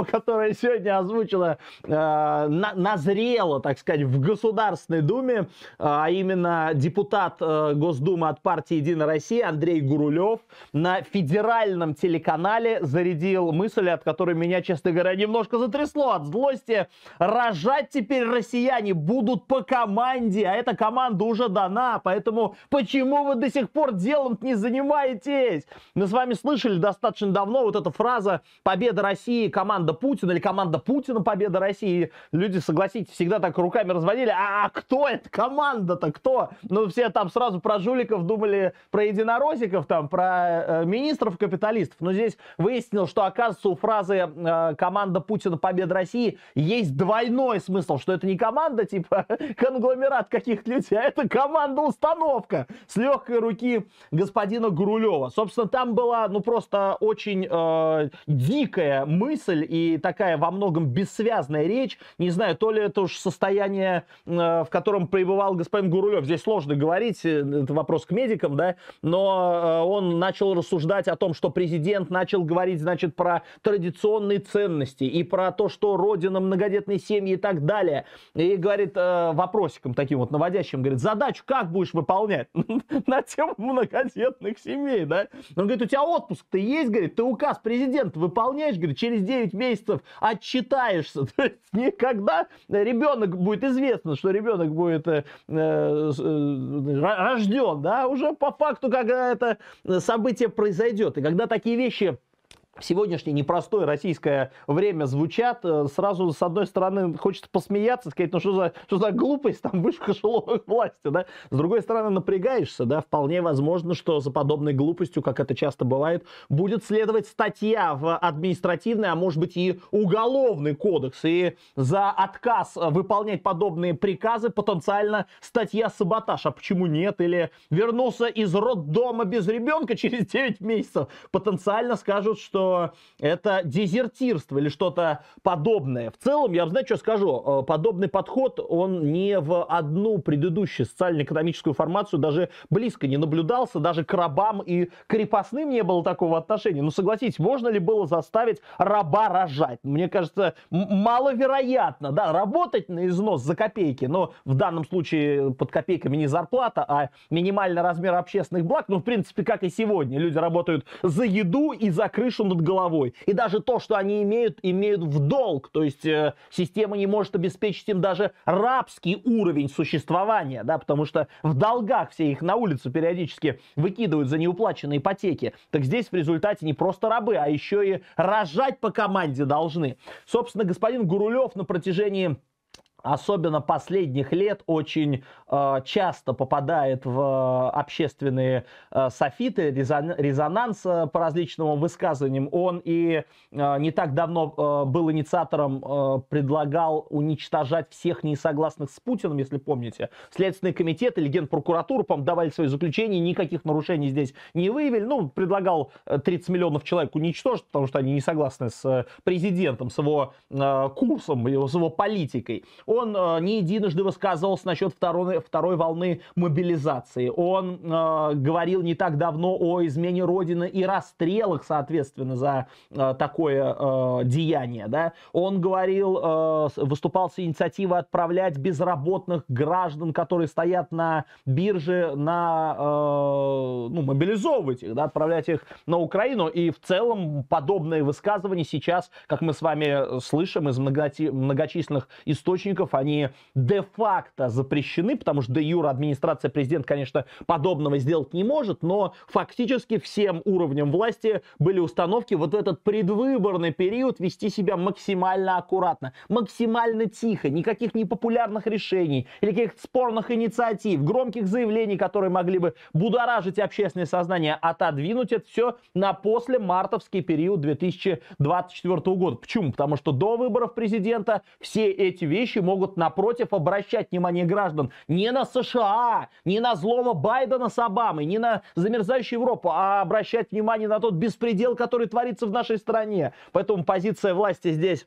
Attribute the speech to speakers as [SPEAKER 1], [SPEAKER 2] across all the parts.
[SPEAKER 1] тема, которая сегодня озвучила, э, на, назрела, так сказать, в Государственной Думе, э, а именно депутат э, Госдумы от партии «Единая Россия» Андрей Гурулев на федеральном телеканале зарядил мысль, от которой меня, честно говоря, немножко затрясло от злости. Рожать теперь россияне будут по команде, а эта команда уже дана, поэтому почему вы до сих пор делом не занимаетесь? Мы с вами слышали достаточно давно вот эта фраза «Победа России, команда команда Путина или команда Путина победа России. Люди, согласитесь, всегда так руками разводили. А, а кто эта команда-то? Кто? Ну, все там сразу про жуликов думали, про единорозиков, там, про э, министров капиталистов. Но здесь выяснилось, что, оказывается, у фразы э, команда Путина победа России есть двойной смысл, что это не команда, типа, конгломерат каких-то людей, а это команда-установка с легкой руки господина Грулева. Собственно, там была, ну, просто очень э, дикая мысль и и такая во многом бессвязная речь. Не знаю, то ли это уж состояние, э, в котором пребывал господин Гурулев. Здесь сложно говорить, э, это вопрос к медикам, да, но э, он начал рассуждать о том, что президент начал говорить, значит, про традиционные ценности и про то, что родина, многодетной семьи и так далее. И говорит вопросиком таким вот наводящим, говорит, задачу как будешь выполнять на тему многодетных семей, да? Он говорит, у тебя отпуск-то есть, говорит, ты указ президента выполняешь, говорит, через 9 месяцев отчитаешься. То есть никогда ребенок будет известно, что ребенок будет э, э, э рожден, да, уже по факту, когда это э, событие произойдет. И когда такие вещи в сегодняшнее непростое российское время звучат, э, сразу, с одной стороны, хочется посмеяться, сказать, ну что за, что за глупость там выше эшелонов власти, да? С другой стороны, напрягаешься, да, вполне возможно, что за подобной глупостью, как это часто бывает, будет следовать статья в административный, а может быть и уголовный кодекс. И за отказ выполнять подобные приказы потенциально статья саботаж. А почему нет? Или вернулся из роддома без ребенка через 9 месяцев. Потенциально скажут, что что это дезертирство или что-то подобное. В целом, я вам, знаете, что скажу, э, подобный подход, он ни в одну предыдущую социально-экономическую формацию даже близко не наблюдался, даже к рабам и крепостным не было такого отношения. Но ну, согласитесь, можно ли было заставить раба рожать? Мне кажется, маловероятно, да, работать на износ за копейки, но в данном случае под копейками не зарплата, а минимальный размер общественных благ, ну, в принципе, как и сегодня. Люди работают за еду и за крышу над головой. И даже то, что они имеют, имеют в долг. То есть э, система не может обеспечить им даже рабский уровень существования, да, потому что в долгах все их на улицу периодически выкидывают за неуплаченные ипотеки. Так здесь в результате не просто рабы, а еще и рожать по команде должны. Собственно, господин Гурулев на протяжении особенно последних лет, очень э, часто попадает в э, общественные э, софиты резон, резонанс э, по различным высказываниям. Он и э, не так давно э, был инициатором, э, предлагал уничтожать всех несогласных с Путиным, если помните. Следственный комитет или генпрокуратура, по давали свои заключения, никаких нарушений здесь не выявили. Ну, предлагал 30 э, миллионов человек уничтожить, потому что они не согласны с э, президентом, с его э, курсом, с его политикой он э, не единожды высказывался насчет второй, второй волны мобилизации. Он э, говорил не так давно о измене Родины и расстрелах, соответственно, за э, такое деяние. Да? Он говорил, выступал с инициативой отправлять безработных граждан, которые стоят на бирже, на ну, мобилизовывать их, да, отправлять их на Украину. И в целом подобные высказывания сейчас, как мы с вами слышим из многочисленных источников, источников, они де-факто запрещены, потому что де-юра администрация президента, конечно, подобного сделать не может, но фактически всем уровням власти были установки вот в этот предвыборный период вести себя максимально аккуратно, максимально тихо, никаких непопулярных решений или каких-то спорных инициатив, громких заявлений, которые могли бы будоражить общественное сознание, отодвинуть это все на после мартовский период 2024 года. Почему? Потому что до выборов президента все эти вещи могут, напротив, обращать внимание граждан не на США, не на злома Байдена с Обамой, не на замерзающую Европу, а обращать внимание на тот беспредел, который творится в нашей стране. Поэтому позиция власти здесь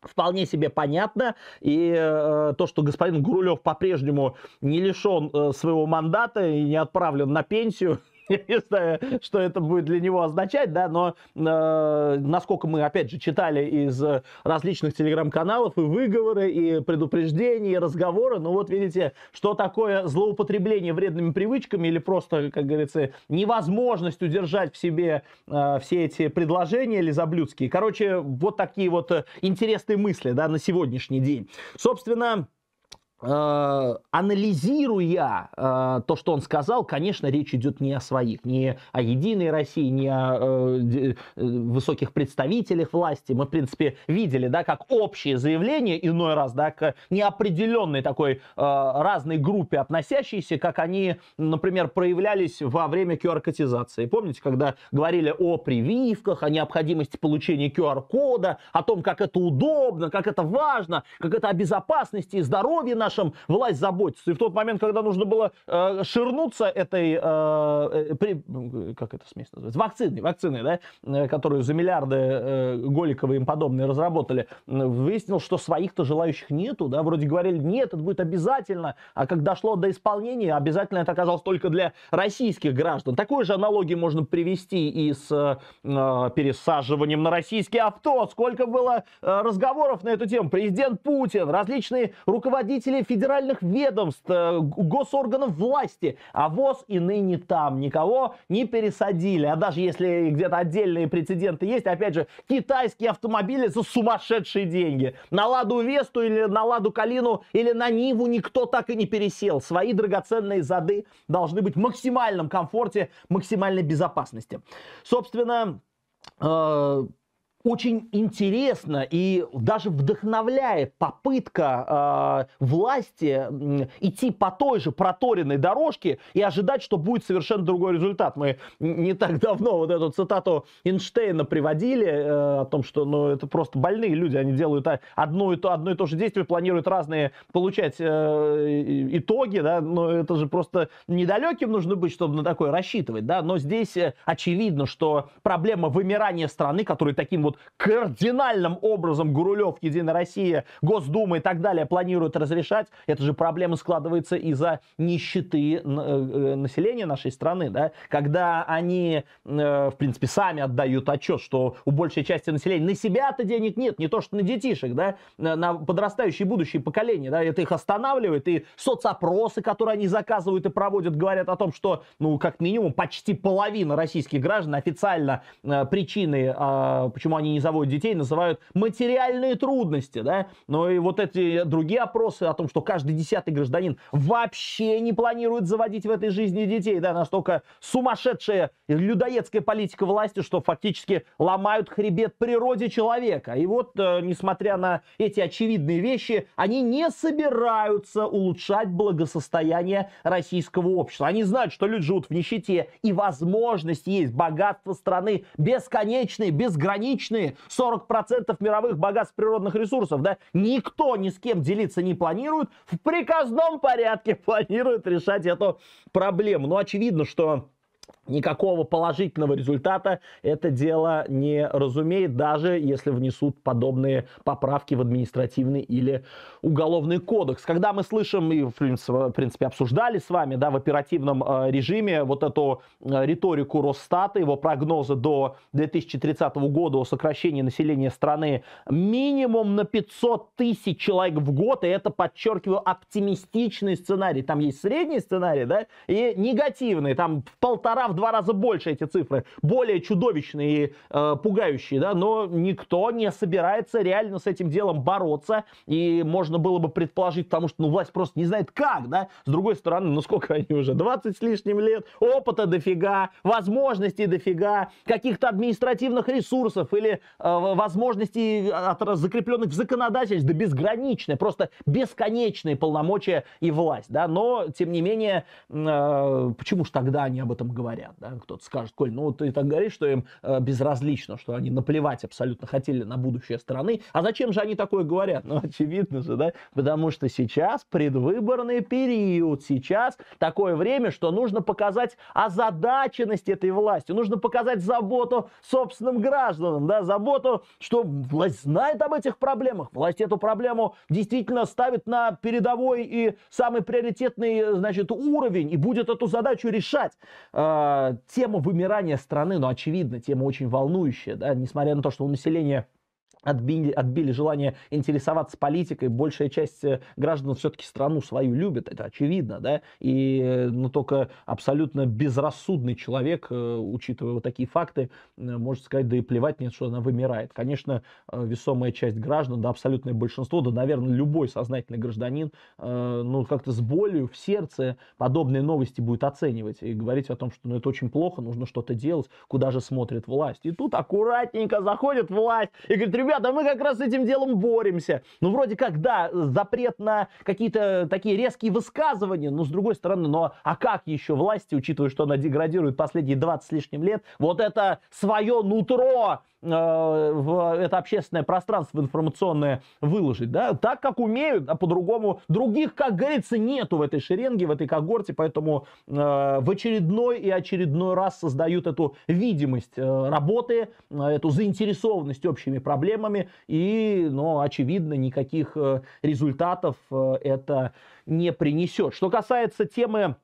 [SPEAKER 1] вполне себе понятно. И э, то, что господин Гурулев по-прежнему не лишен э, своего мандата и не отправлен на пенсию, я не знаю, что это будет для него означать, да, но э, насколько мы, опять же, читали из различных телеграм-каналов и выговоры, и предупреждения, и разговоры, ну вот видите, что такое злоупотребление вредными привычками или просто, как говорится, невозможность удержать в себе э, все эти предложения или заблюдские. Короче, вот такие вот интересные мысли, да, на сегодняшний день. Собственно, Э, анализируя э, то, что он сказал, конечно, речь идет не о своих, не о единой России, не о э, высоких представителях власти. Мы, в принципе, видели, да, как общее заявление иной раз, да, к неопределенной такой разной группе относящейся, как они, например, проявлялись во время QR-котизации. Помните, когда говорили о прививках, о необходимости получения QR-кода, о том, как это удобно, как это важно, как это о безопасности и здоровье нашего нашим власть заботится. И в тот момент, когда нужно было э, ширнуться этой, э, э при, как это смесь называется, вакцины, вакцины, да, э, которую за миллиарды э, Голикова и им подобные разработали, выяснил, что своих-то желающих нету, да, вроде говорили, нет, это будет обязательно, а как дошло до исполнения, обязательно это оказалось только для российских граждан. Такую же аналогию можно привести и с э, пересаживанием на российские авто. Сколько было э, разговоров на эту тему. Президент Путин, различные руководители федеральных ведомств, э, госорганов власти, а ВОЗ и ныне там. Никого не пересадили. А даже если где-то отдельные прецеденты есть, опять же, китайские автомобили за сумасшедшие деньги. На Ладу Весту или на Ладу Калину или на Ниву никто так и не пересел. Свои драгоценные зады должны быть в максимальном комфорте, максимальной безопасности. Собственно, э, очень интересно и даже вдохновляет попытка э, власти идти по той же проторенной дорожке и ожидать, что будет совершенно другой результат. Мы не так давно вот эту цитату Эйнштейна приводили э, о том, что ну, это просто больные люди, они делают одно и то, одно и то же действие, планируют разные получать э, итоги, да, но это же просто недалеким нужно быть, чтобы на такое рассчитывать, да, но здесь э, очевидно, что проблема вымирания страны, которая таким вот вот кардинальным образом Гурулев, Единая Россия, Госдума и так далее планируют разрешать, это же проблема складывается из-за нищеты э, э, населения нашей страны, да, когда они, э, в принципе, сами отдают отчет, что у большей части населения на себя-то денег нет, не то что на детишек, да, на подрастающие будущие поколения, да, это их останавливает, и соцопросы, которые они заказывают и проводят, говорят о том, что, ну, как минимум, почти половина российских граждан официально причины, а, почему они они не заводят детей, называют материальные трудности, да, но и вот эти другие опросы о том, что каждый десятый гражданин вообще не планирует заводить в этой жизни детей, да, настолько сумасшедшая людоедская политика власти, что фактически ломают хребет природе человека. И вот, э, несмотря на эти очевидные вещи, они не собираются улучшать благосостояние российского общества. Они знают, что люди живут в нищете, и возможность есть, богатство страны бесконечное, безграничное вечные, 40% мировых богатств природных ресурсов, да, никто ни с кем делиться не планирует, в приказном порядке планирует решать эту проблему. Ну, очевидно, что никакого положительного результата это дело не разумеет, даже если внесут подобные поправки в административный или уголовный кодекс. Когда мы слышим и, в принципе, обсуждали с вами да, в оперативном э, режиме вот эту э, риторику Росстата, его прогнозы до 2030 года о сокращении населения страны минимум на 500 тысяч человек в год, и это, подчеркиваю, оптимистичный сценарий. Там есть средний сценарий, да, и негативный, там в полтора в два раза больше эти цифры, более чудовищные и э, пугающие, да, но никто не собирается реально с этим делом бороться, и можно было бы предположить, потому что, ну, власть просто не знает как, да, с другой стороны, ну, сколько они уже, 20 с лишним лет, опыта дофига, возможностей дофига, каких-то административных ресурсов или э, возможностей, от, закрепленных в законодательстве, да безграничные, просто бесконечные полномочия и власть, да, но, тем не менее, э, почему же тогда они об этом говорят? говорят, да, кто-то скажет, Коль, ну ты так говоришь, что им э, безразлично, что они наплевать абсолютно хотели на будущее страны, а зачем же они такое говорят? Ну, очевидно же, да, потому что сейчас предвыборный период, сейчас такое время, что нужно показать озадаченность этой власти, нужно показать заботу собственным гражданам, да, заботу, что власть знает об этих проблемах, власть эту проблему действительно ставит на передовой и самый приоритетный, э, значит, уровень и будет эту задачу решать. А, тема вымирания страны, ну, очевидно, тема очень волнующая, да, несмотря на то, что у населения отбили, отбили желание интересоваться политикой. Большая часть э, граждан все-таки страну свою любит, это очевидно, да, и э, ну, только абсолютно безрассудный человек, э, учитывая вот такие факты, может сказать, да и плевать мне, что она вымирает. Конечно, весомая часть граждан, да, абсолютное большинство, да, наверное, любой сознательный гражданин, ну, как-то с болью в сердце подобные новости будет оценивать и говорить о том, что ну, это очень плохо, нужно что-то делать, куда же смотрит власть. И тут аккуратненько заходит власть и говорит, ребят, ребята, мы как раз с этим делом боремся. Ну, вроде как, да, запрет на какие-то такие резкие высказывания, но с другой стороны, но ну, а как еще власти, учитывая, что она деградирует последние 20 с лишним лет, вот это свое нутро Э, в это общественное пространство информационное выложить, да, так как умеют, а по-другому других, как говорится, нету в этой шеренге, в этой когорте, поэтому э, в очередной и очередной раз создают эту видимость э, работы, эту заинтересованность общими проблемами и, ну, очевидно, никаких результатов это не принесет. Что касается темы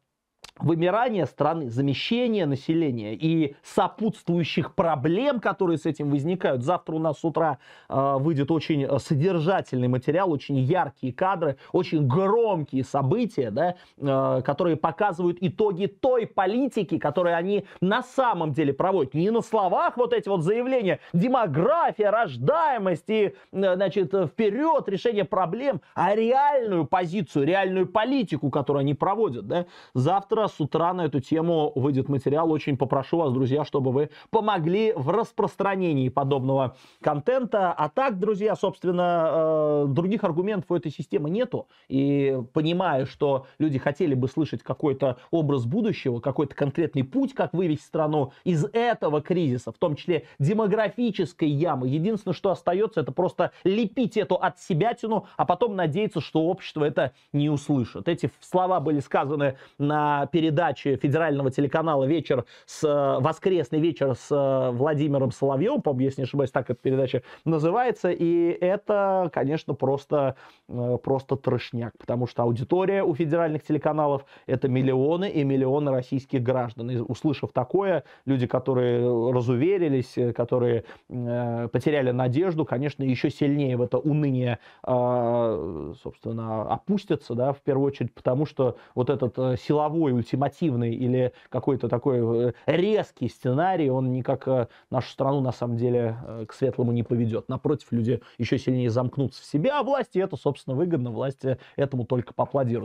[SPEAKER 1] вымирание страны, замещение населения и сопутствующих проблем, которые с этим возникают. Завтра у нас с утра э, выйдет очень э, содержательный материал, очень яркие кадры, очень громкие события, да, э, которые показывают итоги той политики, которую они на самом деле проводят. Не на словах вот эти вот заявления демография, рождаемость и, э, значит, вперед решение проблем, а реальную позицию, реальную политику, которую они проводят. Да. Завтра с утра на эту тему выйдет материал. Очень попрошу вас, друзья, чтобы вы помогли в распространении подобного контента. А так, друзья, собственно, э, других аргументов у этой системы нету. И понимая, что люди хотели бы слышать какой-то образ будущего, какой-то конкретный путь, как вывести страну из этого кризиса, в том числе демографической ямы, единственное, что остается, это просто лепить эту от себятину, а потом надеяться, что общество это не услышит. Эти слова были сказаны на передаче федерального телеканала «Вечер» с э, «Воскресный вечер» с э, Владимиром Соловьевым, по-моему, если не ошибаюсь, так эта передача называется, и это, конечно, просто, э, просто трешняк, потому что аудитория у федеральных телеканалов – это миллионы и миллионы российских граждан. И, услышав такое, люди, которые разуверились, которые э, потеряли надежду, конечно, еще сильнее в это уныние, э, собственно, опустятся, да, в первую очередь, потому что вот этот силовой ультимативный или какой-то такой э, резкий сценарий, он никак э, нашу страну на самом деле э, к светлому не поведет. Напротив, люди еще сильнее замкнутся в себе, а власти это, собственно, выгодно, власти этому только поаплодируют.